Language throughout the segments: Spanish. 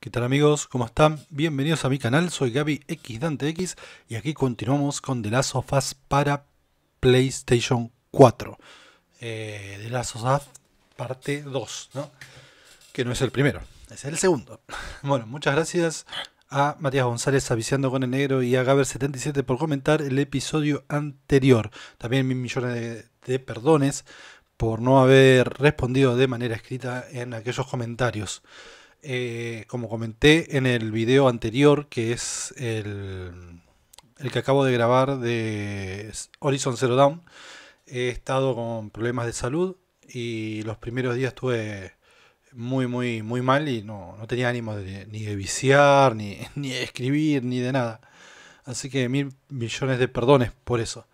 ¿Qué tal amigos? ¿Cómo están? Bienvenidos a mi canal, soy Gaby X Dante X y aquí continuamos con The Last of Us para PlayStation 4. Eh, The Last of Us parte 2, ¿no? Que no es el primero, es el segundo. Bueno, muchas gracias a Matías González aviciando con el negro y a Gaber77 por comentar el episodio anterior. También mil millones de perdones por no haber respondido de manera escrita en aquellos comentarios. Eh, como comenté en el video anterior, que es el, que acabo de grabar de Horizon Zero Dawn, he estado con problemas de salud y los primeros días estuve muy, muy, muy mal y no, tenía ánimo ni de viciar, ni, ni de escribir, ni de nada. Así que mil millones de perdones por eso.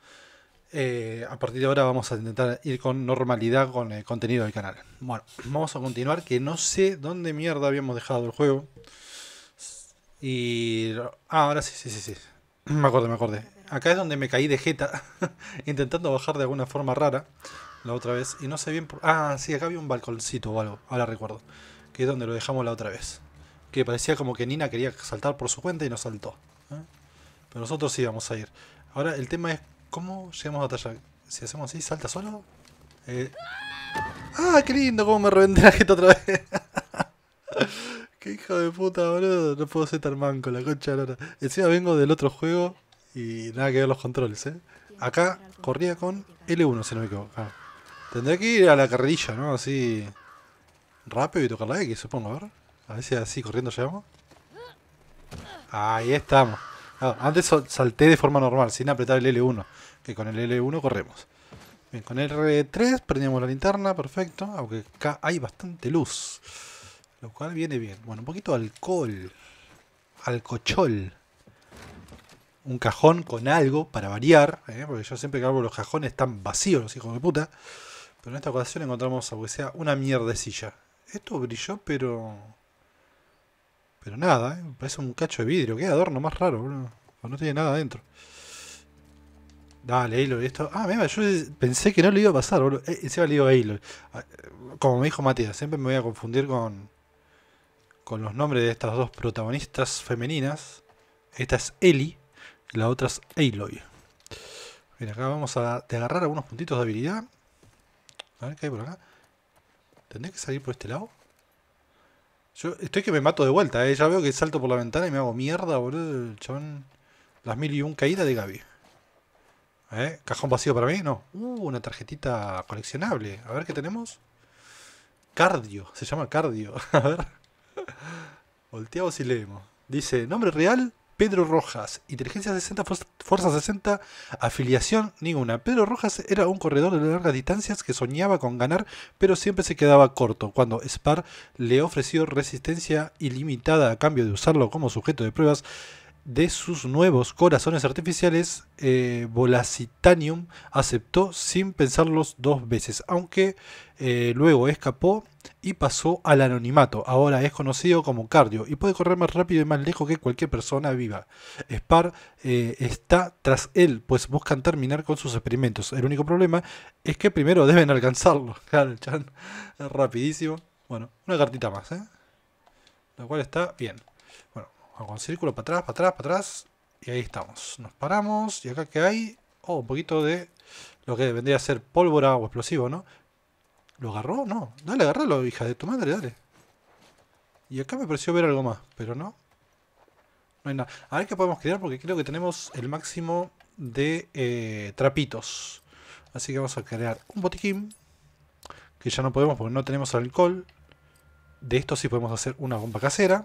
Eh, a partir de ahora vamos a intentar ir con normalidad con el contenido del canal. Bueno, vamos a continuar, que no sé dónde mierda habíamos dejado el juego. Y... Ah, ahora sí, sí, sí, sí. Me acordé, me acordé. Acá es donde me caí de jeta, intentando bajar de alguna forma rara la otra vez. Y no sé bien... Por... Ah, sí, acá había un balconcito o algo, ahora recuerdo. Que es donde lo dejamos la otra vez. Que parecía como que Nina quería saltar por su cuenta y no saltó. ¿eh? Pero nosotros íbamos vamos a ir. Ahora el tema es ¿Cómo llegamos a batalla? Si hacemos así, ¿salta solo? Eh. ¡Ah, qué lindo! ¿Cómo me reventé la gente otra vez? ¡Qué hijo de puta, boludo! No puedo ser tan manco, la concha de Encima vengo del otro juego y nada que ver los controles, ¿eh? Acá corría con L1, si no me equivoco. Tendría que ir a la carrilla, ¿no? Así rápido y tocar la X, supongo, a ver. A ver si así corriendo llegamos. Ahí estamos. antes salté de forma normal, sin apretar el L1 que con el L1 corremos. Bien, con el R3 prendemos la linterna, perfecto, aunque acá hay bastante luz, lo cual viene bien. Bueno, un poquito de alcohol, alcochol. Un cajón con algo para variar, ¿eh? porque yo siempre que hago los cajones están vacíos los hijos de puta. Pero en esta ocasión encontramos, aunque sea una mierdecilla. Esto brilló, pero... Pero nada, ¿eh? parece un cacho de vidrio. Qué adorno más raro, bro. No tiene nada adentro. Dale, Aloy, esto. Ah, mira, yo pensé que no le iba a pasar, boludo. Eh, encima le digo Aloy. Ah, como me dijo Matías, siempre me voy a confundir con, con los nombres de estas dos protagonistas femeninas. Esta es Ellie y la otra es Aloy. Mira, acá vamos a agarrar algunos puntitos de habilidad. A ver qué hay por acá. ¿Tendré que salir por este lado? Yo estoy que me mato de vuelta, eh. Ya veo que salto por la ventana y me hago mierda, boludo. El chabón. Las mil y un caídas de Gaby. ¿Eh? Cajón vacío para mí, no. Uh, una tarjetita coleccionable. A ver qué tenemos. Cardio, se llama Cardio. A ver. Volteamos y leemos. Dice, nombre real, Pedro Rojas. Inteligencia 60, Fuerza 60, afiliación ninguna. Pedro Rojas era un corredor de largas distancias que soñaba con ganar, pero siempre se quedaba corto. Cuando Spar le ofreció resistencia ilimitada a cambio de usarlo como sujeto de pruebas, de sus nuevos corazones artificiales, eh, Volacitanium aceptó sin pensarlos dos veces, aunque eh, luego escapó y pasó al anonimato. Ahora es conocido como Cardio y puede correr más rápido y más lejos que cualquier persona viva. Spar eh, está tras él, pues buscan terminar con sus experimentos. El único problema es que primero deben alcanzarlo. Rapidísimo. Bueno, una cartita más, ¿eh? La cual está bien. Bueno, Hago con círculo para atrás, para atrás, para atrás. Y ahí estamos. Nos paramos. Y acá que hay... Oh, un poquito de lo que vendría a ser pólvora o explosivo, ¿no? ¿Lo agarró? No. Dale, agárralo, hija de tu madre, dale. Y acá me pareció ver algo más, pero no. No hay nada. A ver qué podemos crear porque creo que tenemos el máximo de eh, trapitos. Así que vamos a crear un botiquín. Que ya no podemos porque no tenemos alcohol. De esto sí podemos hacer una bomba casera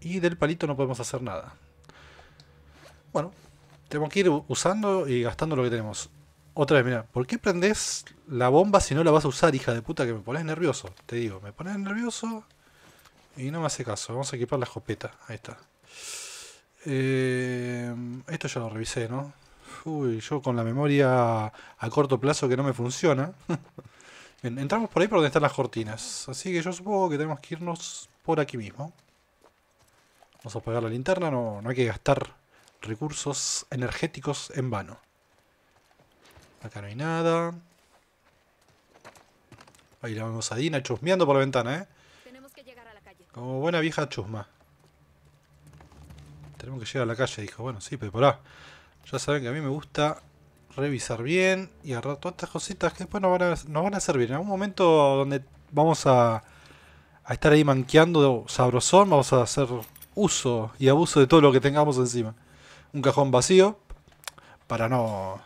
y del palito no podemos hacer nada. Bueno, tenemos que ir usando y gastando lo que tenemos. Otra vez, mira, ¿por qué prendés la bomba si no la vas a usar, hija de puta? Que me pones nervioso. Te digo, me pones nervioso y no me hace caso. Vamos a equipar la escopeta. Ahí está. Eh, esto ya lo revisé, ¿no? Uy, yo con la memoria a corto plazo que no me funciona. entramos por ahí por donde están las cortinas. Así que yo supongo que tenemos que irnos por aquí mismo. Vamos a apagar la linterna, no, hay que gastar recursos energéticos en vano. Acá no hay nada. Ahí la vamos a Dina chusmeando por la ventana, ¿eh? Como buena vieja chusma. Tenemos que llegar a la calle, dijo. Bueno, sí, pero ahí. Ya saben que a mí me gusta revisar bien y agarrar todas estas cositas que después nos van a, nos van a servir. En algún momento donde vamos a, a estar ahí manqueando sabrosón, vamos a hacer uso y abuso de todo lo que tengamos encima. Un cajón vacío, para no,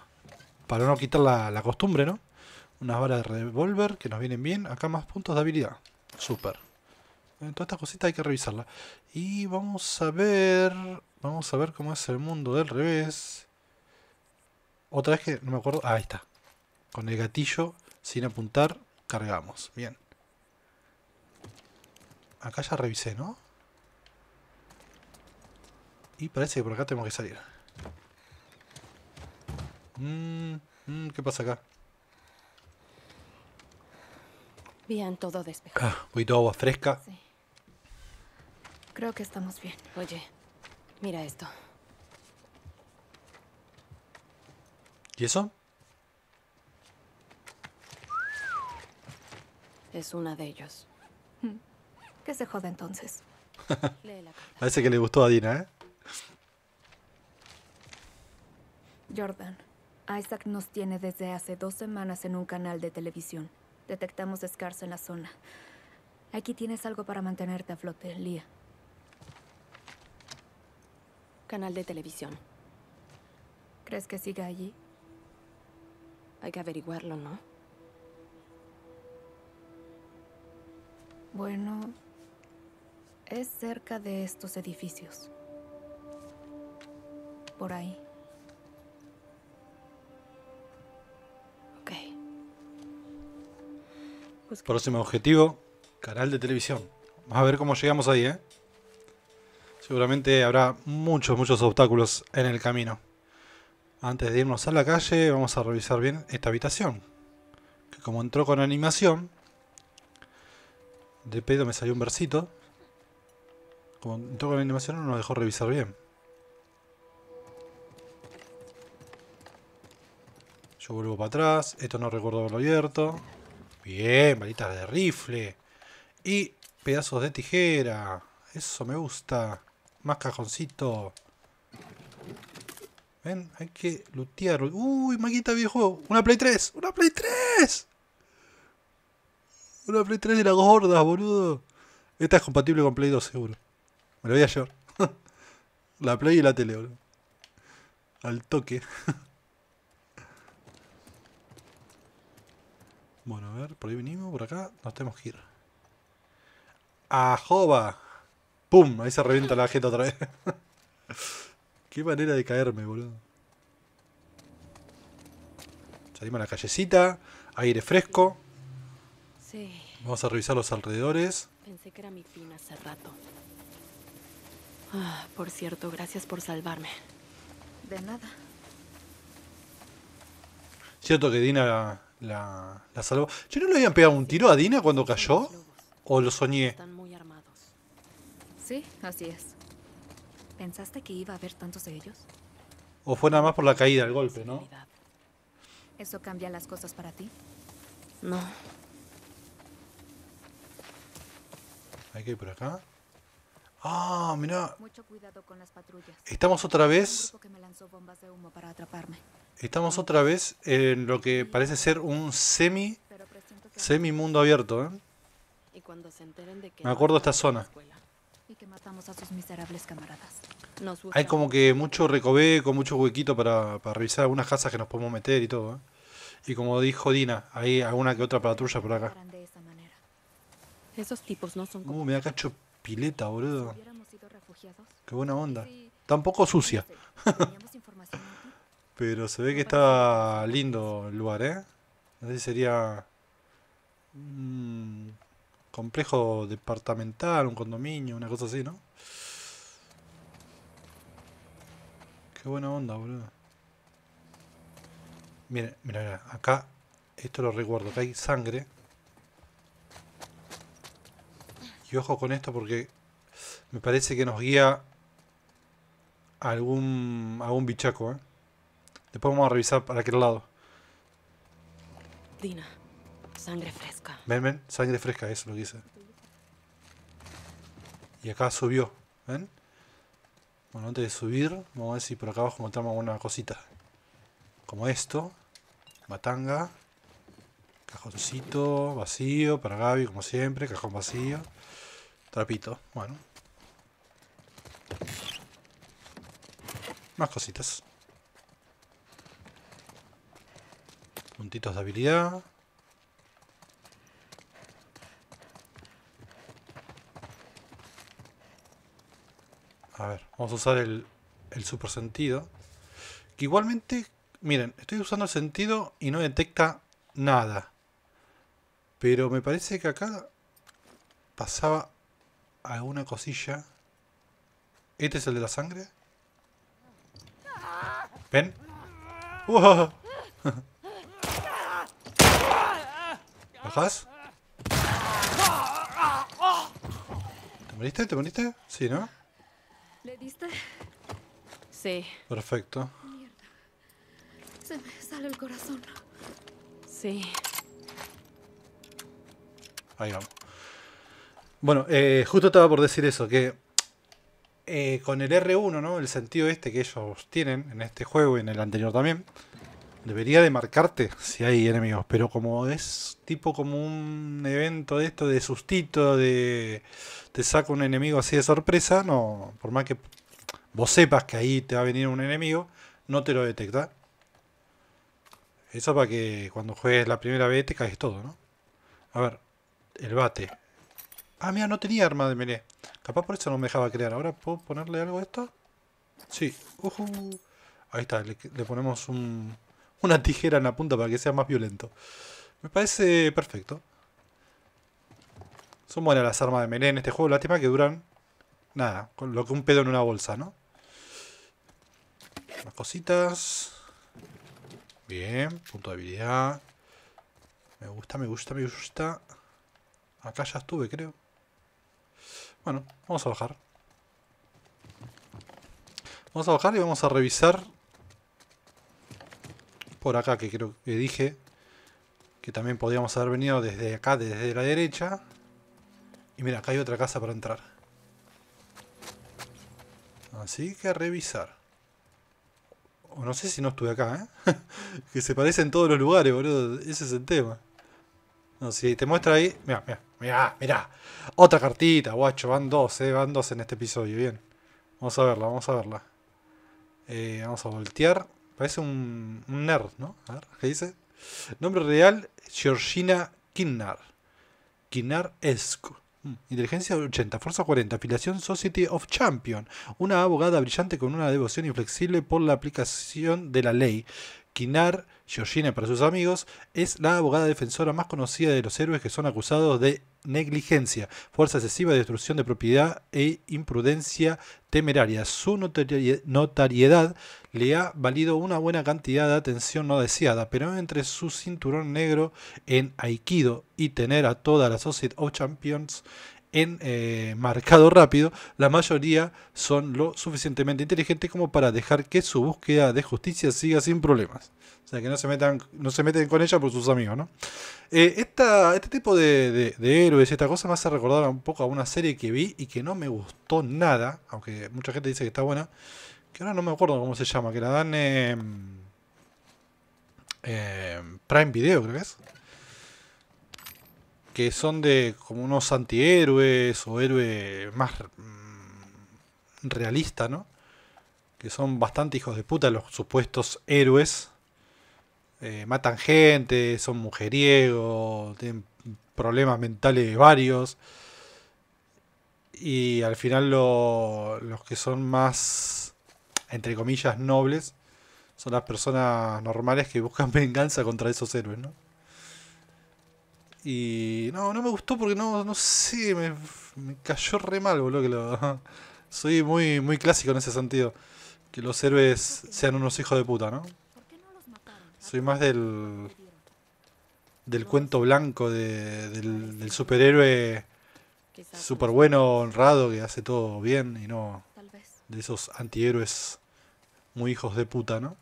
para no quitar la, costumbre, ¿no? Unas balas de revólver que nos vienen bien. Acá más puntos de habilidad. Super. Eh, todas estas cositas hay que revisarlas. Y vamos a ver... Vamos a ver cómo es el mundo del revés. Otra vez que no me acuerdo... Ah, ahí está. Con el gatillo, sin apuntar, cargamos. Bien. Acá ya revisé, ¿no? Y parece que por acá tenemos que salir. Mm, mm, ¿Qué pasa acá? Bien, todo despejado. Ah, voy todo agua fresca. Sí. Creo que estamos bien. Oye, mira esto. ¿Y eso? Es una de ellos. Hmm. Que se jode entonces. Parece que le gustó a Dina, ¿eh? Jordan, Isaac nos tiene desde hace dos semanas en un canal de televisión. Detectamos escarso en la zona. Aquí tienes algo para mantenerte a flote, Lia. Canal de televisión. ¿Crees que siga allí? Hay que averiguarlo, ¿no? Bueno, es cerca de estos edificios por ahí. Pues Próximo objetivo, canal de televisión. Vamos a ver cómo llegamos ahí, ¿eh? Seguramente habrá muchos, muchos obstáculos en el camino. Antes de irnos a la calle, vamos a revisar bien esta habitación. Que como entró con animación, de pedo me salió un versito. Como entró con animación no nos dejó revisar bien. Yo vuelvo para atrás. Esto no recuerdo haberlo abierto. Bien, balitas de rifle. Y pedazos de tijera. Eso me gusta. Más cajoncito. Ven, hay que lootear. Uy, maquita viejo. Una Play 3. Una Play 3. Una Play 3 de la gorda, boludo. Esta es compatible con Play 2, seguro. Me lo voy a llevar. la Play y la tele, boludo. Al toque. Bueno, a ver, por ahí venimos, por acá, nos tenemos que ir. ¡Ajoba! ¡Pum! Ahí se revienta la jeta otra vez. Qué manera de caerme, boludo. Salimos a la callecita, aire fresco. Sí. Vamos a revisar los alrededores. Pensé que era mi hace rato. Ah, por cierto, gracias por salvarme. De nada. Cierto que Dina la, la salvó. ¿Yo no le habían pegado un tiro a Dina cuando cayó? ¿O lo soñé? Sí, así es. ¿Pensaste que iba a haber tantos de ellos? O fue nada más por la caída, el golpe, ¿no? ¿Eso cambia las cosas para ti? No. Hay que ir por acá. Ah, mira. Estamos otra vez. Estamos otra vez en lo que parece ser un semi semi mundo abierto, ¿eh? Me acuerdo de esta zona. Hay como que mucho recoveco, mucho huequito para, revisar algunas casas que nos podemos meter y todo, ¿eh? Y como dijo Dina, hay alguna que otra patrulla por acá. Esos tipos no son. Uh, me da cacho pileta, boludo. Qué buena onda. Tampoco sucia. Pero se ve que está lindo el lugar, ¿eh? Así sería un complejo departamental, un condominio, una cosa así, ¿no? Qué buena onda, boludo. Mira, mira, acá esto lo recuerdo, que hay sangre. Y ojo con esto porque me parece que nos guía algún, algún bichaco. ¿eh? Después vamos a revisar para aquel lado. Dina, sangre fresca. Ven, ven, sangre fresca, eso lo que dice. Y acá subió, ¿ven? Bueno, antes de subir, vamos a ver si por acá abajo encontramos alguna cosita. Como esto. Matanga. Cajoncito vacío para Gaby, como siempre. Cajón vacío. Trapito, bueno. Más cositas. Puntitos de habilidad. A ver, vamos a usar el, el super sentido. Que igualmente, miren, estoy usando el sentido y no detecta nada. Pero me parece que acá pasaba alguna cosilla. ¿Este es el de la sangre? ¿Ven? bajas ¿Te moriste? ¿Te moriste? Sí, ¿no? ¿Le diste? Sí. Perfecto. Se me sale el corazón. Sí. Ahí vamos. Bueno, eh, justo estaba por decir eso, que eh, con el R1, ¿no? El sentido este que ellos tienen en este juego y en el anterior también, debería de marcarte si hay enemigos, pero como es tipo como un evento de esto de sustito, de te saca un enemigo así de sorpresa, no, por más que vos sepas que ahí te va a venir un enemigo, no te lo detecta. Eso para que cuando juegues la primera vez te caes todo, ¿no? A ver, el bate. Ah, mira, no tenía arma de melee. Capaz por eso no me dejaba crear. Ahora puedo ponerle algo a esto. Sí. Uh Ahí está, le, ponemos una tijera en la punta para que sea más violento. Me parece perfecto. Son buenas las armas de melee en este juego. Lástima que duran nada, con lo que un pedo en una bolsa, ¿no? Las cositas. Bien, punto de habilidad. Me gusta, me gusta, me gusta. Acá ya estuve, creo. Bueno, vamos a bajar. Vamos a bajar y vamos a revisar por acá, que creo que dije que también podíamos haber venido desde acá, desde la derecha. Y mira, acá hay otra casa para entrar. Así que a revisar. O no sé si no estuve acá, ¿eh? que se parecen todos los lugares, boludo. Ese es el tema si te muestra ahí. Mira, mira, mira, Otra cartita, guacho. Van dos, eh. Van dos en este episodio. Bien. Vamos a verla, vamos a verla. Eh, vamos a voltear. Parece un, nerd, ¿no? A ver, ¿qué dice? Nombre real, Georgina Kinnar. Kinnar Esco. Mm, inteligencia 80, Fuerza 40, afiliación Society of Champion. Una abogada brillante con una devoción inflexible por la aplicación de la ley. Kinnar Georgina para sus amigos, es la abogada defensora más conocida de los héroes que son acusados de negligencia, fuerza excesiva, destrucción de propiedad e imprudencia temeraria. Su notariedad le ha valido una buena cantidad de atención no deseada, pero entre su cinturón negro en Aikido y tener a toda la Society of Champions en eh, marcado rápido, la mayoría son lo suficientemente inteligentes como para dejar que su búsqueda de justicia siga sin problemas sea, que no se, metan, no se meten con ella por sus amigos, ¿no? Eh, este tipo de, héroes y esta cosa me hace recordar un poco a una serie que vi y que no me gustó nada, aunque mucha gente dice que está buena, que ahora no me acuerdo cómo se llama, que la dan Prime Video, creo que es. Que son de como unos antihéroes o héroes más mm, realistas, ¿no? Que son bastante hijos de puta los supuestos héroes eh, matan gente, son mujeriegos, tienen problemas mentales varios. Y al final lo, los que son más, entre comillas, nobles, son las personas normales que buscan venganza contra esos héroes, ¿no? Y no, no me gustó porque no, no sé, me, cayó re mal, boludo. Que soy muy, muy clásico en ese sentido. Que los héroes sean unos hijos de puta, ¿no? Soy más del. del cuento blanco del, superhéroe super bueno, honrado, que hace todo bien y no de esos antihéroes muy hijos de puta, ¿no?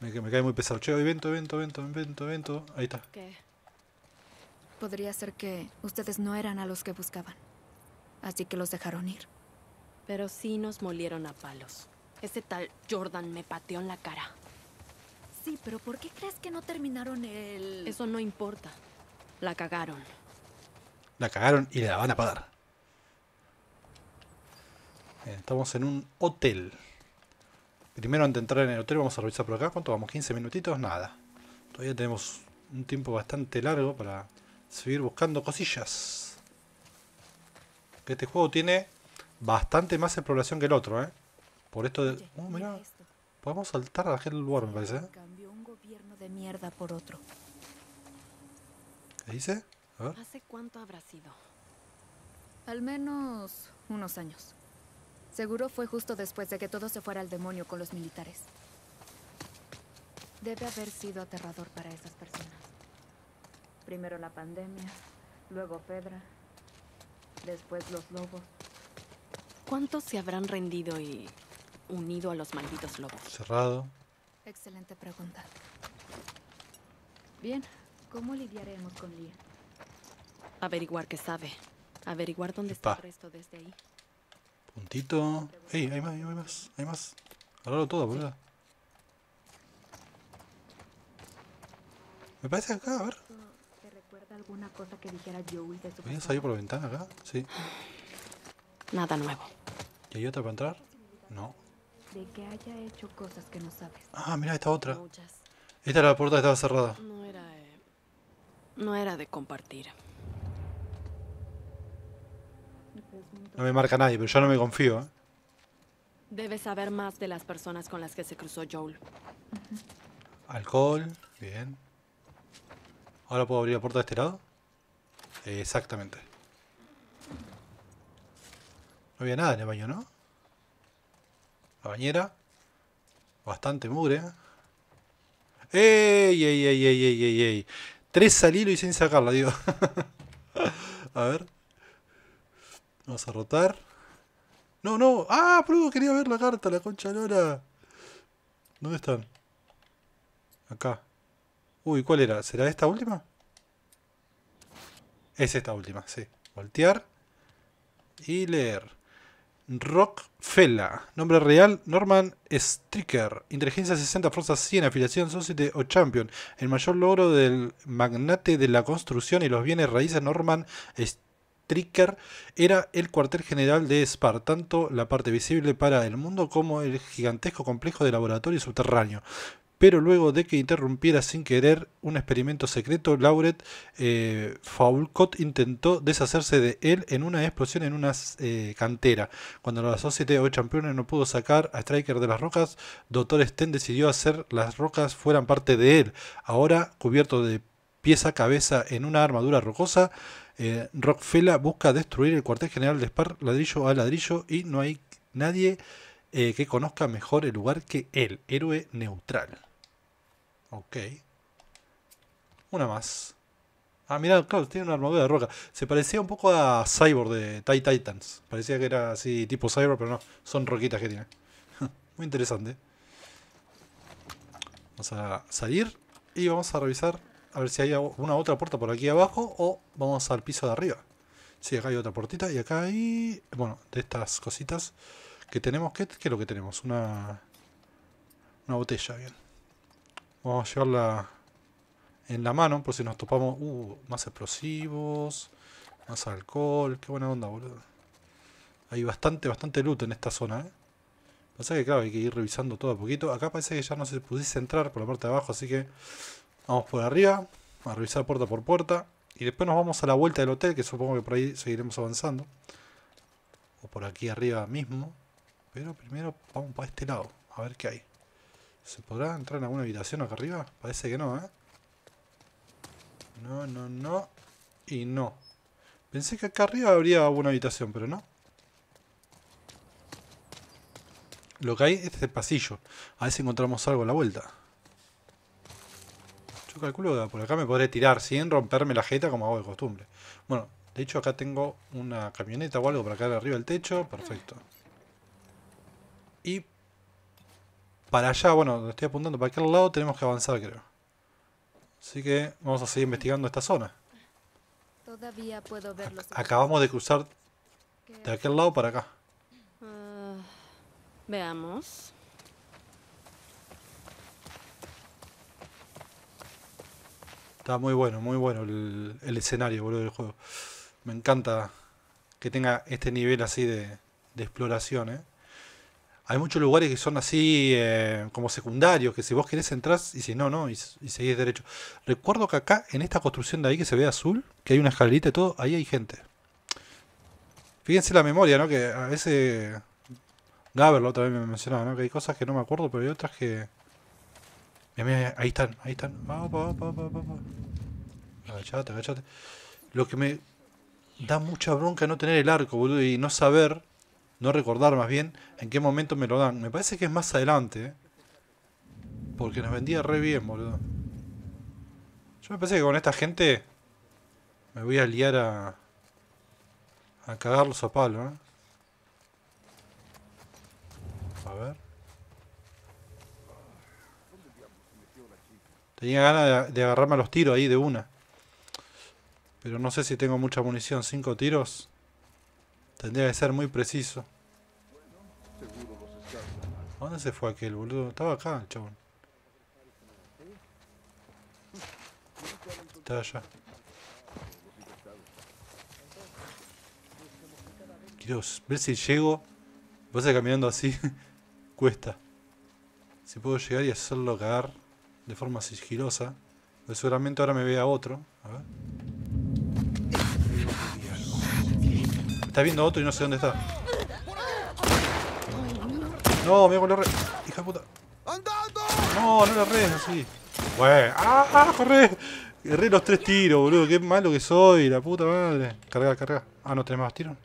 Me, me cae muy pesado. Che, evento, evento, evento, evento, evento. Ahí está. ¿Qué? Podría ser que ustedes no eran a los que buscaban. Así que los dejaron ir. Pero sí nos molieron a palos. Ese tal Jordan me pateó en la cara. Sí, pero ¿por qué crees que no terminaron el...? Eso no importa. La cagaron. La cagaron y la van a pagar. estamos en un hotel. Primero antes de entrar en el hotel vamos a revisar por acá. ¿Cuánto vamos? ¿15 minutitos? Nada. Todavía tenemos un tiempo bastante largo para seguir buscando cosillas. Que este juego tiene bastante más exploración que el otro, ¿eh? Por esto de... Oh, mira. Podemos saltar a aquel lugar, me parece. ¿eh? de mierda por otro. ¿Qué dice? ¿Hace cuánto habrá sido? Al menos unos años. Seguro fue justo después de que todo se fuera al demonio con los militares. Debe haber sido aterrador para esas personas. Primero la pandemia, luego Fedra, después los lobos. ¿Cuántos se habrán rendido y unido a los malditos lobos? Cerrado. Excelente pregunta. Bien, ¿cómo lidiaremos con Lia? Averiguar qué sabe. Averiguar dónde está el resto desde ahí. Puntito. Ey, hay más, hay más, hay más. lo todo, boludo. Me parece acá, a ver. ¿Te recuerda alguna por la ventana acá? Sí. Nada nuevo. ¿Y hay otra para entrar? No. Ah, mira, esta otra. Esta era la puerta estaba cerrada. No era compartir. No me marca nadie, pero yo no me confío. ¿eh? saber más de las personas con las que se cruzó Joel. Alcohol, bien. ¿Ahora puedo abrir la puerta de este lado? Eh, exactamente. No había nada en el baño, ¿no? La bañera. Bastante mugre. ¿eh? ¡Ey, ey, ey, ey, ey, ey, Tres al y sin sacarla, digo. a ver. Vamos a rotar. No, no. ¡Ah, pruebo! Quería ver la carta, la concha lora. ¿Dónde están? Acá. Uy, ¿cuál era? ¿Será esta última? Es esta última, sí. Voltear. Y leer. Fella, Nombre real, Norman Stricker. Inteligencia 60, Fuerza 100, afiliación Societe o Champion. El mayor logro del magnate de la construcción y los bienes raíces Norman Stricker era el cuartel general de Spar, tanto la parte visible para el mundo como el gigantesco complejo de laboratorio subterráneo pero luego de que interrumpiera sin querer un experimento secreto, Lauret eh, Faulcott intentó deshacerse de él en una explosión en una eh, cantera. Cuando la Sociedad de Campeones no pudo sacar a Striker de las rocas, Dr. Sten decidió hacer las rocas fueran parte de él. Ahora, cubierto de pieza a cabeza en una armadura rocosa, eh, Rockfella busca destruir el cuartel general de Spar ladrillo a ladrillo y no hay nadie eh, que conozca mejor el lugar que él, héroe neutral. Ok. Una más. Ah, mirá, claro, tiene una armadura de roca. Se parecía un poco a Cyborg de Tie Titans. Parecía que era así tipo Cyborg, pero no. Son roquitas que tiene. Muy interesante. Vamos a salir y vamos a revisar a ver si hay una otra puerta por aquí abajo o vamos al piso de arriba. Sí, acá hay otra puertita y acá hay... Bueno, de estas cositas que tenemos, ¿qué, qué es lo que tenemos? Una, una botella, bien. Vamos a llevarla en la mano por si nos topamos. Uh, más explosivos, más alcohol. Qué buena onda, boludo. Hay bastante, bastante loot en esta zona, eh. Pasa que, claro, hay que ir revisando todo a poquito. Acá parece que ya no se pudiese entrar por la parte de abajo, así que vamos por arriba a revisar puerta por puerta. Y después nos vamos a la vuelta del hotel, que supongo que por ahí seguiremos avanzando. O por aquí arriba mismo. Pero primero vamos para este lado, a ver qué hay. ¿Se podrá entrar en alguna habitación acá arriba? Parece que no, ¿eh? No, no, no. Y no. Pensé que acá arriba habría alguna habitación, pero no. Lo que hay es este pasillo. A ver si encontramos algo a la vuelta. Yo calculo que por acá me podré tirar sin romperme la jeta como hago de costumbre. Bueno, de hecho acá tengo una camioneta o algo para acá arriba del techo. Perfecto. Y para allá, bueno, lo estoy apuntando para aquel lado, tenemos que avanzar, creo. Así que vamos a seguir investigando esta zona. Acabamos de cruzar de aquel lado para acá. Ah, veamos. Está muy bueno, muy bueno el, escenario, boludo, del juego. Me encanta que tenga este nivel así de, de exploración, eh hay muchos lugares que son así eh, como secundarios, que si vos querés entrás y si no, no, y, seguís derecho. Recuerdo que acá, en esta construcción de ahí que se ve azul, que hay una escalerita y todo, ahí hay gente. Fíjense la memoria, ¿no? Que a veces... Gaber otra vez me mencionaba, ¿no? Que hay cosas que no me acuerdo, pero hay otras que... Mira, ahí están, ahí están. Vamos, vamos, Agachate, agachate. Lo que me da mucha bronca no tener el arco, boludo, y no saber no recordar más bien en qué momento me lo dan. Me parece que es más adelante, ¿eh? porque nos vendía re bien, boludo. Yo me parece que con esta gente me voy a liar a, a cagarlos a palo, ¿eh? A ver. Tenía ganas de, agarrarme a los tiros ahí de una. Pero no sé si tengo mucha munición. Cinco tiros. Tendría que ser muy preciso. dónde se fue aquel boludo? Estaba acá el chabón. Está allá. Quiero ver si llego. Vas caminando así. Cuesta. Si puedo llegar y hacerlo cagar de forma sigilosa. Pero pues seguramente ahora me vea otro. A ver. Está viendo otro y no sé dónde está. No, mira con re. Hija de puta. No, no la re así. Bueno, ¡Ah, ah corre! Erré los tres tiros, boludo. Qué malo que soy, la puta madre. Carga, carga. Ah, no tenés más tiros.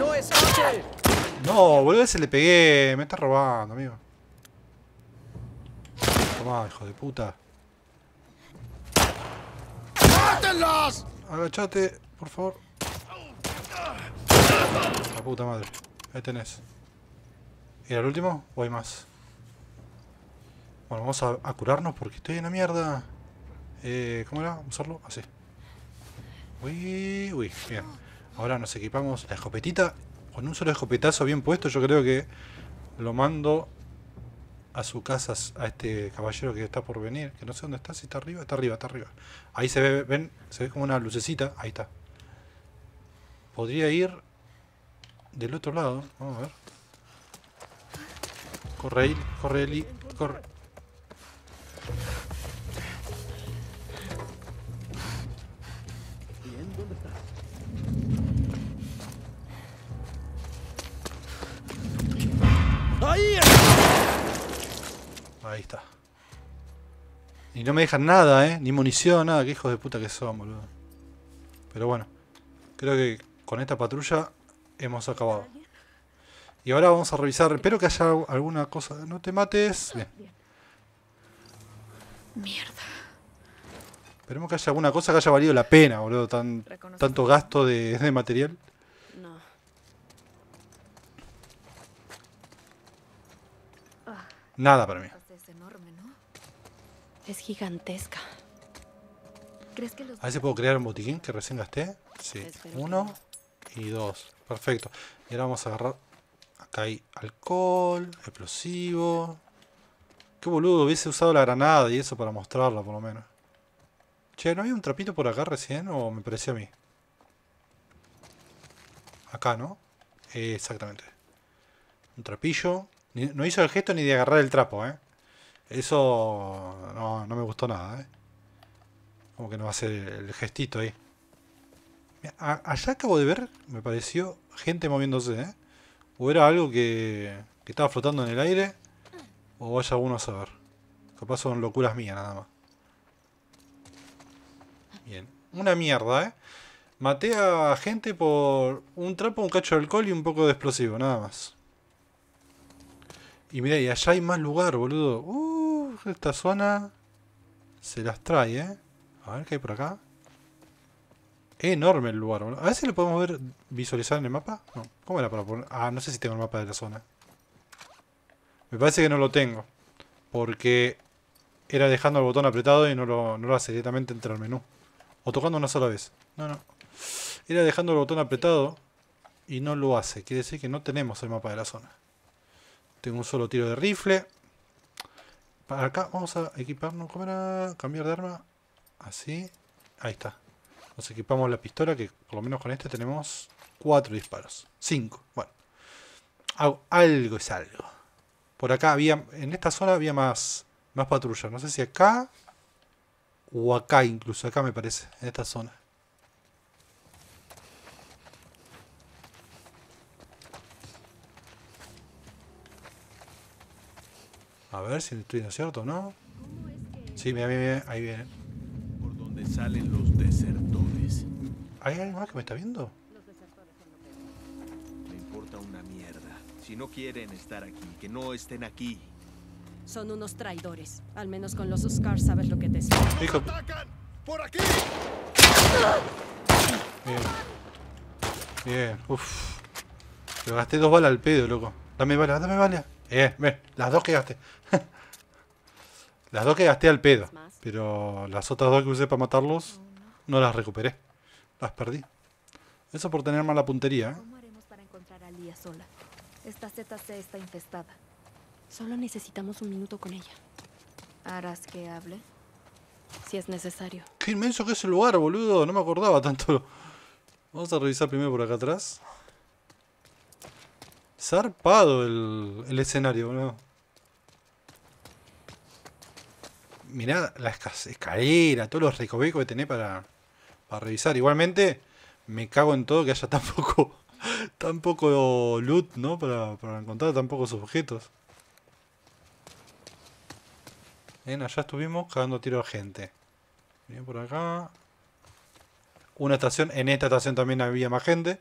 no es No, boludo, ese le pegué. Me está robando, amigo. Toma, hijo de puta. ¡Mátenlos! Agachate, por favor. La puta madre. Ahí tenés. ¿Era el último? ¿O hay más? Bueno, vamos a, curarnos porque estoy en la mierda. Eh, ¿Cómo era? ¿Usarlo? Así. uy, uy, bien. Ahora nos equipamos la escopetita. Con un solo escopetazo bien puesto yo creo que lo mando a su casa a este caballero que está por venir, que no sé dónde está, si está arriba, está arriba, está arriba. Ahí se ve, ven, se ve como una lucecita, ahí está. Podría ir del otro lado, vamos a ver. Corre, ahí, corre, corre. ¡Ahí! Ahí está. Y no me dejan nada, ¿eh? Ni munición, nada. Qué hijos de puta que son, boludo. Pero bueno. Creo que con esta patrulla hemos acabado. Y ahora vamos a revisar. Espero que haya alguna cosa. No te mates. Mierda. Esperemos que haya alguna cosa que haya valido la pena, boludo. tanto gasto de, material. No. Nada para mí. Ah. Es gigantesca. ¿Crees que A ver si puedo crear un botiquín que recién gasté. Sí, uno y dos. Perfecto. Y ahora vamos a agarrar... Acá hay alcohol, explosivo... Qué boludo, hubiese usado la granada y eso para mostrarla por lo menos. Che, ¿no había un trapito por acá recién o me parece a mí? Acá, ¿no? exactamente. Un trapillo. no hizo el gesto ni de agarrar el trapo, ¿eh? Eso no, me gustó nada, ¿eh? Como que no va a ser el gestito ahí. allá acabo de ver, me pareció, gente moviéndose, ¿eh? O era algo que, que estaba flotando en el aire, o vaya uno a saber. Capaz son locuras mías nada más. Bien. Una mierda, ¿eh? Maté a gente por un trapo, un cacho de alcohol y un poco de explosivo, nada más. Y mira y allá hay más lugar, boludo. Uh esta zona se las trae, ¿eh? A ver qué hay por acá. Enorme el lugar, A ver si lo podemos ver visualizar en el mapa. No. ¿Cómo era para poner? Ah, no sé si tengo el mapa de la zona. Me parece que no lo tengo. Porque era dejando el botón apretado y no lo, no lo hace directamente entrar al menú. O tocando una sola vez. No, no. Era dejando el botón apretado y no lo hace. Quiere decir que no tenemos el mapa de la zona. Tengo un solo tiro de rifle acá vamos a equiparnos. Cambiar de arma. Así. Ahí está. Nos equipamos la pistola que por lo menos con este tenemos cuatro disparos. Cinco. Bueno. Algo es algo. Por acá había... En esta zona había más, más patrullas. No sé si acá... O acá incluso. Acá me parece. En esta zona. A ver si estoy en cierto o no. Sí, mira, mira, mira, ahí viene. Por donde salen los desertores. ¿Hay alguien más que me está viendo? Me importa una mierda. Si no quieren estar aquí, que no estén aquí. Son unos traidores. Al menos con los Oscars sabes lo que te espera. atacan! ¡Por aquí! Bien. Bien. Uf. Te gasté dos balas al pedo, loco. Dame balas, dame balas. Eh, ven, las dos que gasté. las dos que gasté al pedo. Pero las otras dos que usé para matarlos, no las recuperé. Las perdí. Eso por tener mala puntería. ¿eh? ¿Cómo para encontrar a sola? Esta está infestada. Solo necesitamos un minuto con ella. ¿Harás que hable? Si es necesario. Qué inmenso que es el lugar, boludo. No me acordaba tanto. Vamos a revisar primero por acá atrás. Zarpado el, el escenario, boludo. Mirá la escalera, todos los recovecos que tenés para, para revisar. Igualmente, me cago en todo que haya tan poco, tan loot, ¿no? Para, encontrar tan pocos objetos. En allá estuvimos cagando tiro a gente. Bien por acá. Una estación, en esta estación también había más gente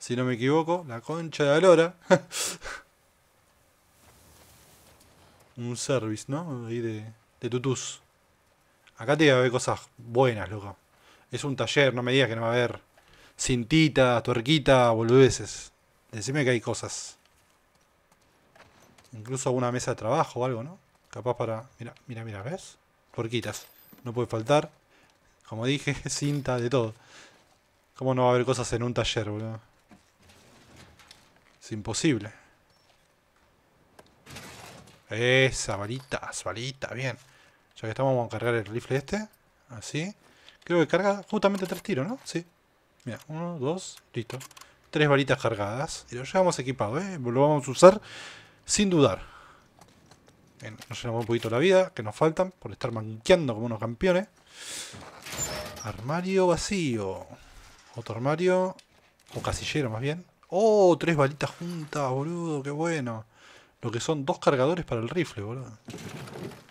si no me equivoco, la concha de alora, Un service, ¿no? Ahí de, de tutus. Acá te iba a haber cosas buenas, loco. Es un taller, no me digas que no va a haber cintita, tuerquita, boludeces. Decime que hay cosas. Incluso alguna mesa de trabajo o algo, ¿no? Capaz para... Mira, mira, mira, ¿ves? Tuerquitas. No puede faltar. Como dije, cinta, de todo. ¿Cómo no va a haber cosas en un taller, boludo? Es imposible. Esa, varitas, varita bien. Ya que estamos, vamos a cargar el rifle este. Así. Creo que carga justamente tres tiros, ¿no? Sí. Mira, uno, dos, listo. Tres varitas cargadas. Y lo llevamos equipado, ¿eh? Lo vamos a usar sin dudar. nos llenamos un poquito la vida, que nos faltan, por estar manqueando como unos campeones. Armario vacío. Otro armario. O casillero, más bien. Oh, tres balitas juntas, boludo, qué bueno. Lo que son dos cargadores para el rifle, boludo.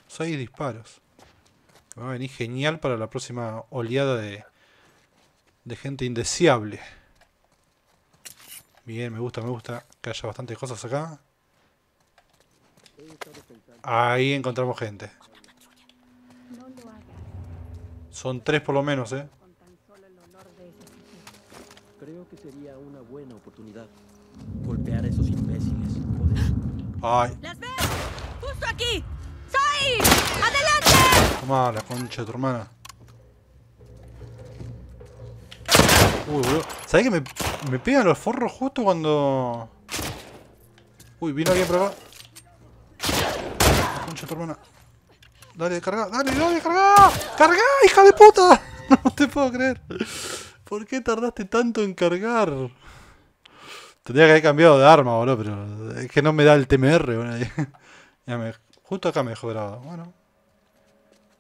Seis disparos. va a venir genial para la próxima oleada de, de gente indeseable. Bien, me gusta, me gusta que haya bastantes cosas acá. Ahí encontramos gente. Son tres por lo menos, eh. Creo que sería una buena oportunidad golpear a esos imbéciles. Ay. ¡Las veo! ¡Justo aquí! ¡Sai! ¡Adelante! Toma la concha de tu hermana. Uy, boludo. ¿Sabes que me, me pegan los forros justo cuando. Uy, vino alguien por acá. La concha de tu hermana. Dale, carga, dale, dale, carga. Carga, hija de puta. No te puedo creer. ¿Por qué tardaste tanto en cargar? Tendría que haber cambiado de arma, boludo, pero es que no me da el TMR, boludo. justo acá me he grabado. Bueno.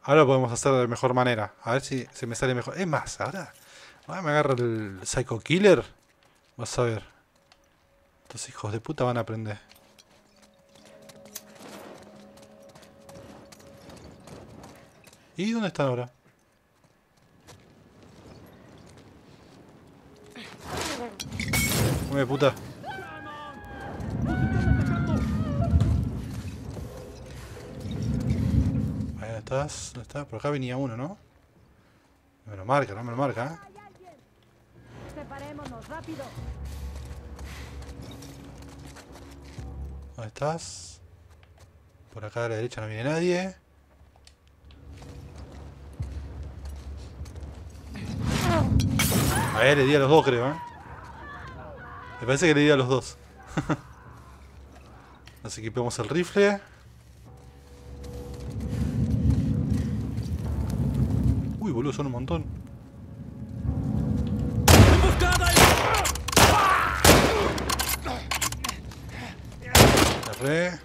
Ahora lo podemos hacer de mejor manera. A ver si se me sale mejor. Es más, ahora, ahora me agarra el Psycho Killer. Vas a ver. Estos hijos de puta van a aprender. ¿Y dónde están ahora? Come puta. Ahí estás, ¿dónde estás? Por acá venía uno, ¿no? No me lo marca, no me lo marca. Separémonos rápido. ¿Dónde estás? Por acá a la derecha no viene nadie. A ver, le di a los dos, creo, ¿eh? Me parece que le di a los dos. Así que equipamos el rifle. Uy, boludo, son un montón. Carré.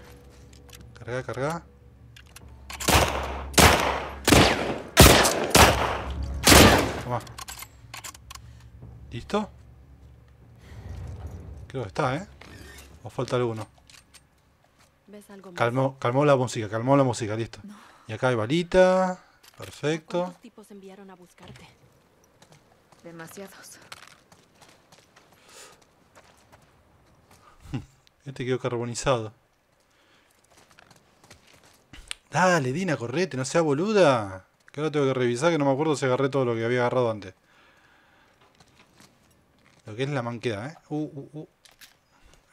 Carga, carga. Toma. ¿Listo? Creo que está, ¿eh? O falta alguno. ¿Ves Calmó, la música, calmó la música, listo. Y acá hay balita. Perfecto. Demasiados. Este quedó carbonizado. Dale, Dina, correte, no sea boluda. Que ahora tengo que revisar que no me acuerdo si agarré todo lo que había agarrado antes. Lo que es la manqueda, ¿eh? Uh, uh, uh.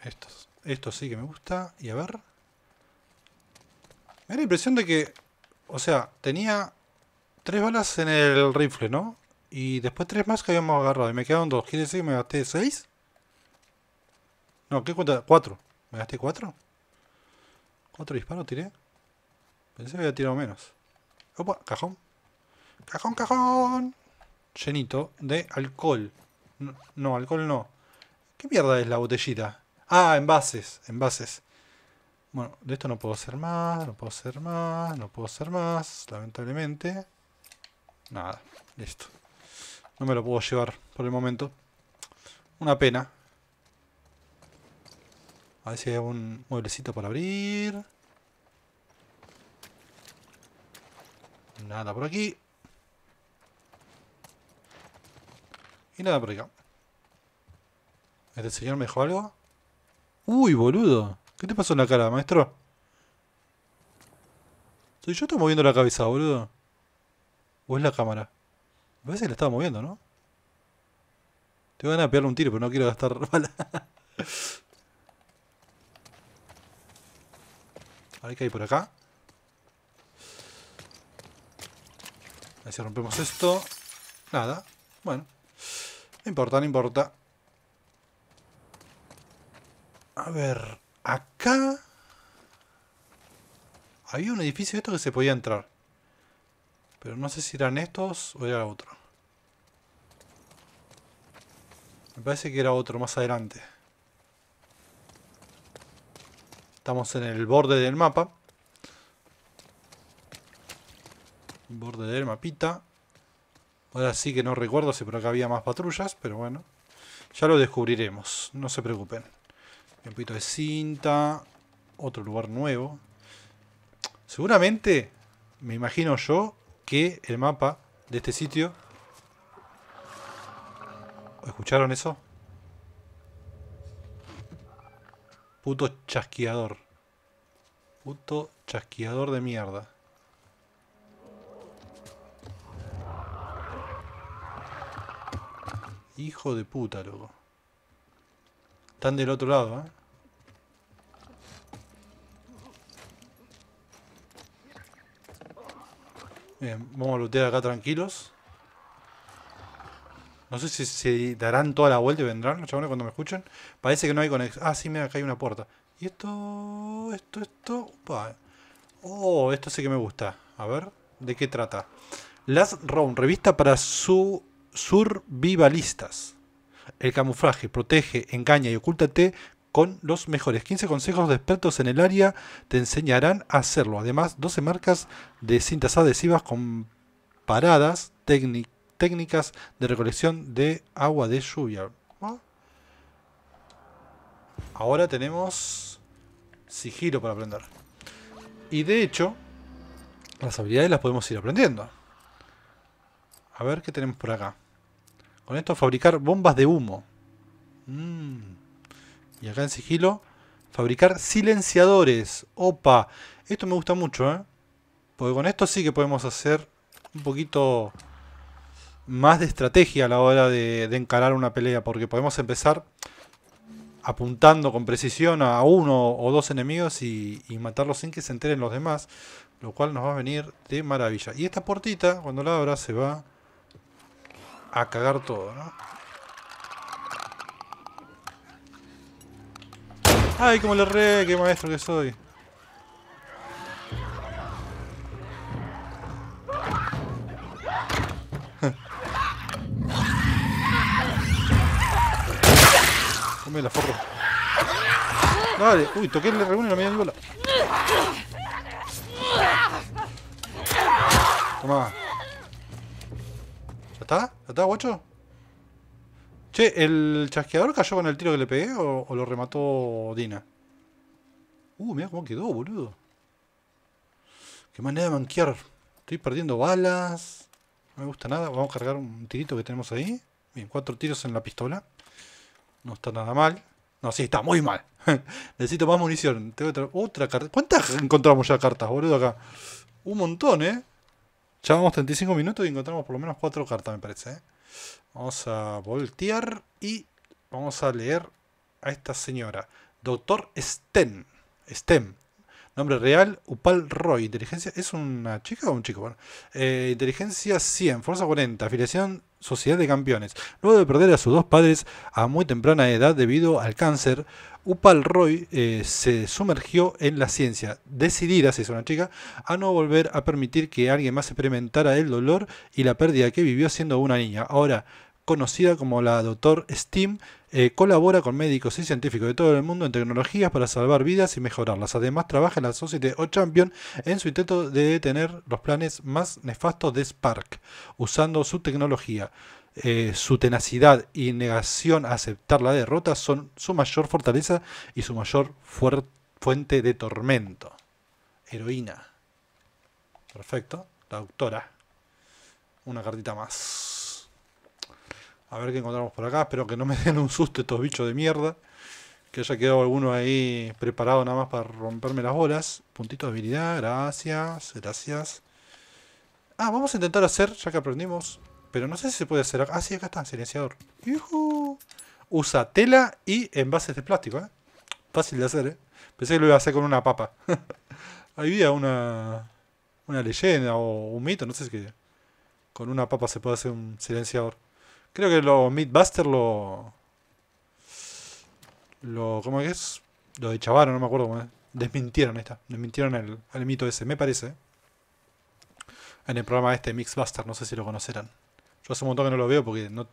Estos. Esto sí que me gusta. Y a ver. Me da la impresión de que... O sea, tenía tres balas en el rifle, ¿no? Y después tres más que habíamos agarrado. Y me quedaron dos. ¿Quiere decir que me gasté seis? No, ¿qué cuenta? Cuatro. ¿Me gasté cuatro? ¿Cuatro disparos tiré? Pensé que había tirado menos. Opa, cajón. Cajón, cajón. Llenito de alcohol. no alcohol no. ¿Qué mierda es la botellita? Ah, envases, envases. Bueno, de esto no puedo hacer más, no puedo hacer más, no puedo hacer más, lamentablemente. Nada, listo. No me lo puedo llevar por el momento. Una pena. A ver si hay un mueblecito para abrir. Nada por aquí. Y nada por acá. ¿Este señor me dejó algo? Uy, boludo. ¿Qué te pasó en la cara, maestro? Soy yo, estoy moviendo la cabeza, boludo. ¿O es la cámara? Me parece que la estaba moviendo, ¿no? Tengo ganas a pegarle un tiro, pero no quiero gastar bala. a ver qué hay por acá. A ver si rompemos esto. Nada. Bueno. No importa, no importa. A ver, acá... Había un edificio de estos que se podía entrar. Pero no sé si eran estos o era otro. Me parece que era otro más adelante. Estamos en el borde del mapa. Borde del mapita. Ahora sí que no recuerdo si por acá había más patrullas, pero bueno. Ya lo descubriremos, no se preocupen un poquito de cinta. Otro lugar nuevo. Seguramente, me imagino yo, que el mapa de este sitio... ¿Escucharon eso? Puto chasqueador. Puto chasqueador de mierda. Hijo de puta, loco. Están del otro lado, ¿eh? Bien, vamos a lootear acá tranquilos. No sé si se darán toda la vuelta y vendrán los chabones cuando me escuchen. Parece que no hay conexión. Ah, sí, mira, acá hay una puerta. Y esto, esto, esto... Oh, esto sí que me gusta. A ver, ¿de qué trata? Last Round, revista para su survivalistas. El camuflaje protege, engaña y ocúltate con los mejores 15 consejos de expertos en el área te enseñarán a hacerlo. Además, 12 marcas de cintas adhesivas con paradas técnicas de recolección de agua de lluvia. ¿Ah? Ahora tenemos sigilo para aprender. Y de hecho, las habilidades las podemos ir aprendiendo. A ver qué tenemos por acá. Con esto fabricar bombas de humo. Mm. Y acá en sigilo, fabricar silenciadores. Opa, esto me gusta mucho, ¿eh? Porque con esto sí que podemos hacer un poquito más de estrategia a la hora de, encarar una pelea. Porque podemos empezar apuntando con precisión a uno o dos enemigos y, y, matarlos sin que se enteren los demás, lo cual nos va a venir de maravilla. Y esta puertita, cuando la abra, se va a cagar todo, ¿no? ¡Ay, como le re! ¡Qué maestro que soy! Come la forro. Dale, uy, toqué el R1 y la media bola. Toma está? ¿Ya está, guacho? Che, ¿el chasqueador cayó con el tiro que le pegué o, lo remató Dina? Uh, mira cómo quedó, boludo. Qué manera de manquear. Estoy perdiendo balas. No me gusta nada. Vamos a cargar un tirito que tenemos ahí. Bien, cuatro tiros en la pistola. No está nada mal. No, sí, está muy mal. Necesito más munición. Tengo otra, otra carta. ¿Cuántas encontramos ya cartas, boludo, acá? Un montón, ¿eh? Llevamos 35 minutos y encontramos por lo menos 4 cartas, me parece. ¿eh? Vamos a voltear y vamos a leer a esta señora. Doctor Sten. Stem. Nombre real, Upal Roy. Inteligencia, ¿es una chica o un chico? Eh, inteligencia 100, fuerza 40, afiliación Sociedad de Campeones. Luego de perder a sus dos padres a muy temprana edad debido al cáncer, Upal Roy eh, se sumergió en la ciencia, decidida, si es una chica, a no volver a permitir que alguien más experimentara el dolor y la pérdida que vivió siendo una niña. Ahora, conocida como la Doctor Steam, eh, colabora con médicos y científicos de todo el mundo en tecnologías para salvar vidas y mejorarlas. Además, trabaja en la Society O Champion en su intento de detener los planes más nefastos de Spark, usando su tecnología. Eh, su tenacidad y negación a aceptar la derrota son su mayor fortaleza y su mayor fuente de tormento. Heroína. Perfecto. La doctora. Una cartita más. A ver qué encontramos por acá. Espero que no me den un susto estos bichos de mierda. Que haya quedado alguno ahí preparado nada más para romperme las bolas. Puntito de habilidad, gracias, gracias. Ah, vamos a intentar hacer, ya que aprendimos. Pero no sé si se puede hacer. Ah, sí, acá está, silenciador. Usa tela y envases de plástico, ¿eh? Fácil de hacer, ¿eh? Pensé que lo iba a hacer con una papa. Había una, una leyenda o un mito, no sé si con una papa se puede hacer un silenciador. Creo que los Midbusters lo. Lo. ¿Cómo es? Lo de Chavaro, no me acuerdo cómo es. Desmintieron esta. Desmintieron el, el mito ese, me parece. En el programa este, Mixbuster, no sé si lo conocerán. Yo hace un montón que no lo veo porque no,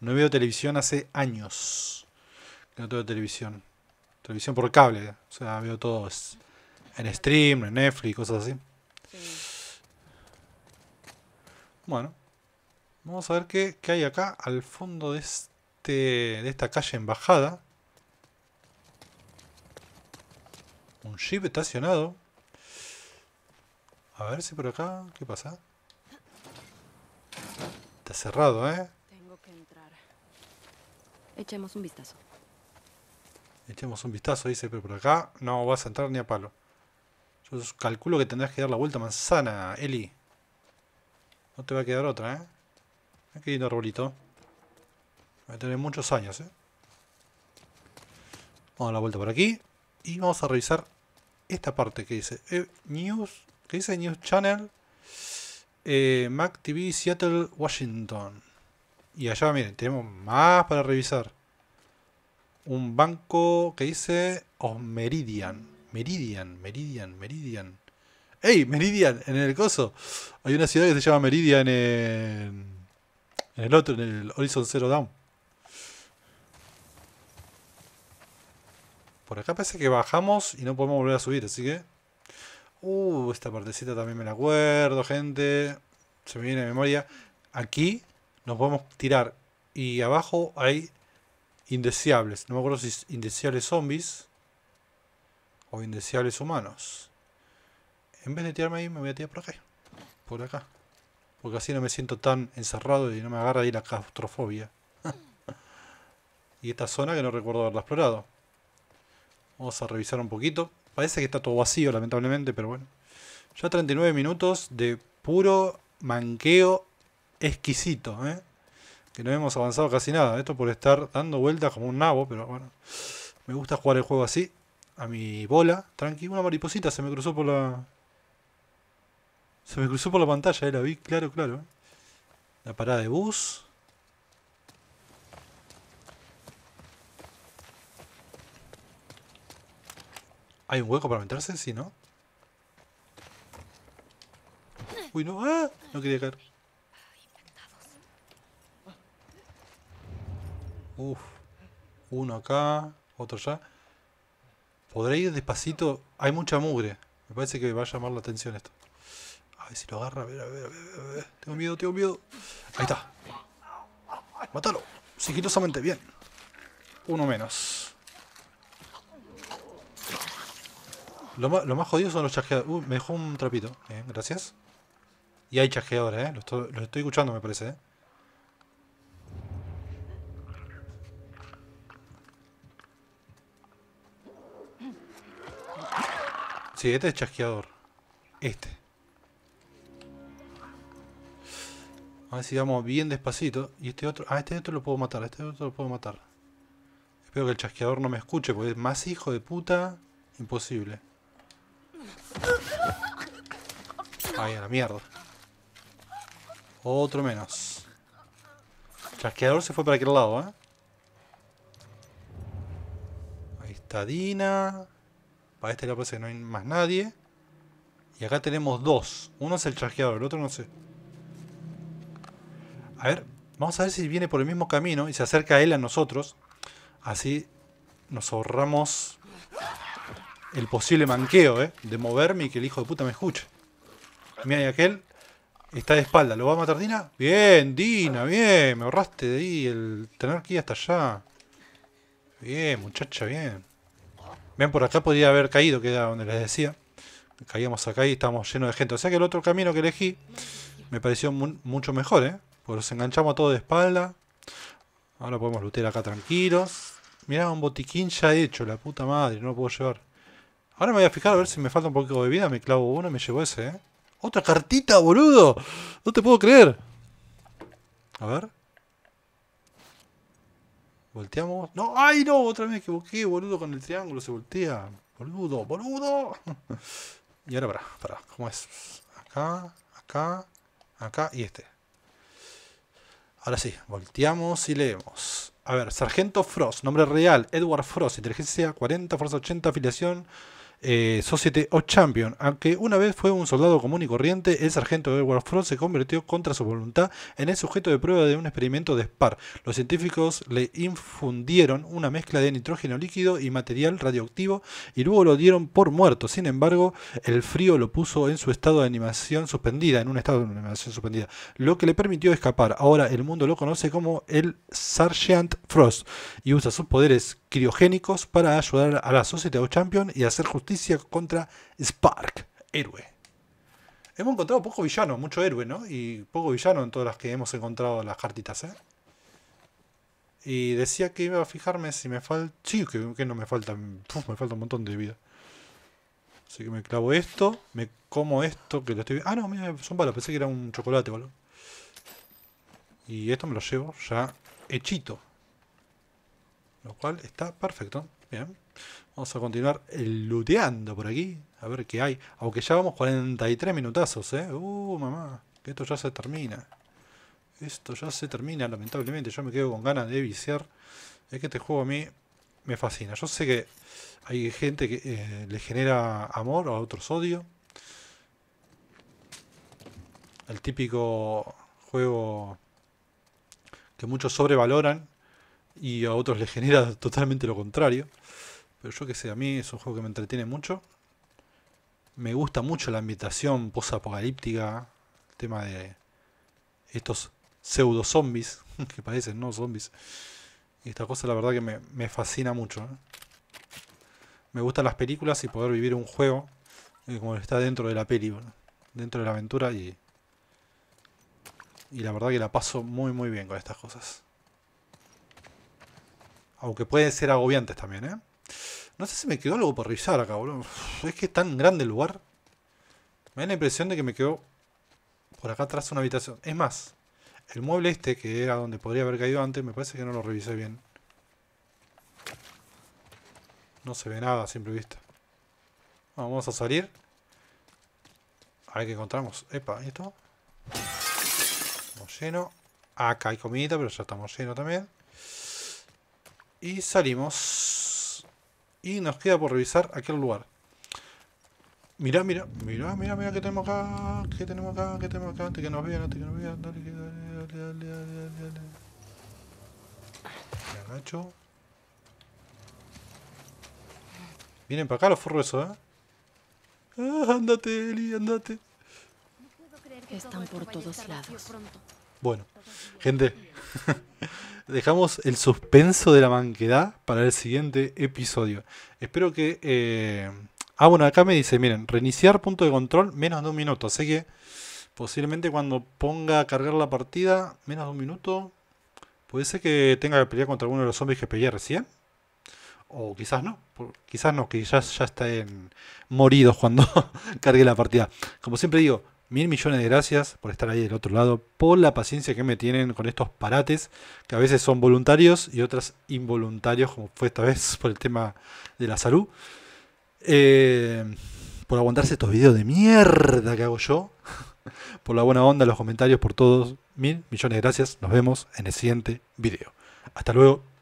no veo televisión hace años. no tengo televisión. Televisión por cable. O sea, veo todo en stream, en Netflix, cosas así. Bueno. Vamos a ver qué, hay acá al fondo de, este, de esta calle embajada. Un jeep estacionado. A ver si por acá... ¿Qué pasa? Está cerrado, ¿eh? Tengo que entrar. Echemos un vistazo. Echemos un vistazo, dice, pero por acá no vas a entrar ni a palo. Yo calculo que tendrás que dar la vuelta manzana, Eli. No te va a quedar otra, ¿eh? Aquí lindo arbolito. Va a tener muchos años, ¿eh? Vamos a dar la vuelta por aquí. Y vamos a revisar esta parte que dice eh, News. Que dice News Channel. MacTV eh, Mac TV Seattle, Washington. Y allá, miren, tenemos más para revisar. Un banco que dice oh, Meridian. Meridian, Meridian, Meridian. ¡Ey! Meridian, en el coso. Hay una ciudad que se llama Meridian en... En el otro, en el Horizon Zero Down. Por acá parece que bajamos y no podemos volver a subir, así que... Uh, esta partecita también me la acuerdo, gente. Se me viene de memoria. Aquí nos podemos tirar. Y abajo hay indeseables. No me acuerdo si es indeseables zombies o indeseables humanos. En vez de tirarme ahí, me voy a tirar por acá. Por acá porque así no me siento tan encerrado y no me agarra ahí la claustrofobia. y esta zona que no recuerdo haberla explorado. Vamos a revisar un poquito. Parece que está todo vacío, lamentablemente, pero bueno. Ya 39 minutos de puro manqueo exquisito, ¿eh? Que no hemos avanzado casi nada. Esto por estar dando vueltas como un nabo, pero bueno. Me gusta jugar el juego así, a mi bola. Tranqui, una mariposita se me cruzó por la, se me cruzó por la pantalla, eh, la vi, claro, claro. La parada de bus. ¿Hay un hueco para meterse? Sí, ¿no? Uy, no. ¡Ah! No quería caer. Uf. Uno acá, otro allá. Podré ir despacito. Hay mucha mugre. Me parece que va a llamar la atención esto. A ver si lo agarra. A ver, a ver, a ver, Tengo miedo, tengo miedo. Ahí está. Mátalo. Sigilosamente, bien. Uno menos. Lo más, lo jodido son los chasqueadores. Uh, me dejó un trapito. Bien, gracias. Y hay chasqueadores, ¿eh? Los, los estoy escuchando, me parece, ¿eh? Sí, este es chasqueador. Este. A ver si vamos bien despacito. Y este otro... Ah, este otro lo puedo matar. Este otro lo puedo matar. Espero que el chasqueador no me escuche, porque es más hijo de puta... Imposible. Ay, a la mierda. Otro menos. El chasqueador se fue para aquel lado, ¿eh? Ahí está Dina. Para este lado parece que no hay más nadie. Y acá tenemos dos. Uno es el chasqueador, el otro no sé. A ver, vamos a ver si viene por el mismo camino y se acerca a él a nosotros. Así nos ahorramos el posible manqueo, ¿eh? De moverme y que el hijo de puta me escuche. Mira, y aquel está de espalda. ¿Lo va a matar Dina? Bien, Dina, bien. Me ahorraste de ahí el tener que ir hasta allá. Bien, muchacha, bien. Ven, por acá podría haber caído, que era donde les decía. Caíamos acá y estamos llenos de gente. O sea que el otro camino que elegí me pareció mucho mejor, ¿eh? Pues los enganchamos a todos de espalda. Ahora podemos lootear acá tranquilos. Mirá, un botiquín ya hecho, la puta madre, no lo puedo llevar. Ahora me voy a fijar a ver si me falta un poquito de vida. Me clavo uno y me llevo ese, ¿eh? ¡Otra cartita, boludo! No te puedo creer. A ver. Volteamos. ¡No! ¡Ay, no! Otra vez me equivoqué, boludo, con el triángulo. Se voltea. ¡Boludo, boludo! y ahora, pará, pará. ¿Cómo es? Acá, acá, acá y este. Ahora sí, volteamos y leemos. A ver, Sargento Frost, nombre real, Edward Frost, inteligencia 40, fuerza 80, afiliación eh, Society of Champions. Aunque una vez fue un soldado común y corriente, el sargento Edward Frost se convirtió contra su voluntad en el sujeto de prueba de un experimento de SPAR. Los científicos le infundieron una mezcla de nitrógeno líquido y material radioactivo y luego lo dieron por muerto. Sin embargo, el frío lo puso en su estado de animación suspendida, en un estado de animación suspendida, lo que le permitió escapar. Ahora el mundo lo conoce como el Sargent Frost y usa sus poderes criogénicos para ayudar a la Society of Champions y hacer justicia contra Spark, héroe. Hemos encontrado poco villano, mucho héroe, ¿no? Y poco villano en todas las que hemos encontrado las cartitas, ¿eh? Y decía que iba a fijarme si me falta... Sí, que, no me falta... me falta un montón de vida. Así que me clavo esto, me como esto que lo estoy... Ah, no, son balas, pensé que era un chocolate Y esto me lo llevo ya hechito. Lo cual está perfecto. Bien. Vamos a continuar eh, luteando por aquí. A ver qué hay. Aunque ya vamos 43 minutazos, ¿eh? Uh, mamá. Que esto ya se termina. Esto ya se termina, lamentablemente. Yo me quedo con ganas de viciar. Es que este juego a mí me fascina. Yo sé que hay gente que eh, le genera amor, a otros odio. El típico juego que muchos sobrevaloran y a otros le genera totalmente lo contrario. Pero yo qué sé, a mí es un juego que me entretiene mucho. Me gusta mucho la ambientación posapocalíptica. El tema de estos pseudo zombies, que parecen no zombies. Y esta cosa la verdad que me, fascina mucho. ¿eh? Me gustan las películas y poder vivir un juego eh, como está dentro de la peli, dentro de la aventura y... Y la verdad que la paso muy muy bien con estas cosas. Aunque pueden ser agobiantes también, ¿eh? No sé si me quedó algo por revisar acá, boludo. Es que es tan grande el lugar. Me da la impresión de que me quedó por acá atrás una habitación. Es más, el mueble este, que era donde podría haber caído antes, me parece que no lo revisé bien. No se ve nada a simple vista. Vamos a salir. A ver qué encontramos. Epa, esto? Estamos lleno. Acá hay comidita, pero ya estamos lleno también. Y salimos. Y nos queda por revisar aquel lugar. Mirá, mira, mira, mira, mira que tenemos acá, que tenemos acá, que tenemos acá, antes que nos vean, antes que nos vean, dale, dale, dale, dale, dale, dale. Me agacho. Vienen para acá los furros ¿eh? Ah, andate, Eli, andate. Están por todos lados. Bueno, gente. dejamos el suspenso de la manquedad para el siguiente episodio. Espero que... Eh, ah, bueno, acá me dice, miren, reiniciar punto de control menos de un minuto. Así que posiblemente cuando ponga a cargar la partida, menos de un minuto, puede ser que tenga que pelear contra alguno de los zombies que peleé recién. O quizás no, quizás no, que ya, ya está moridos cuando cargue la partida. Como siempre digo, Mil millones de gracias por estar ahí del otro lado, por la paciencia que me tienen con estos parates, que a veces son voluntarios y otras involuntarios, como fue esta vez por el tema de la salud. Eh, por aguantarse estos videos de mierda que hago yo. por la buena onda, los comentarios, por todos. Mil millones de gracias. Nos vemos en el siguiente video. Hasta luego.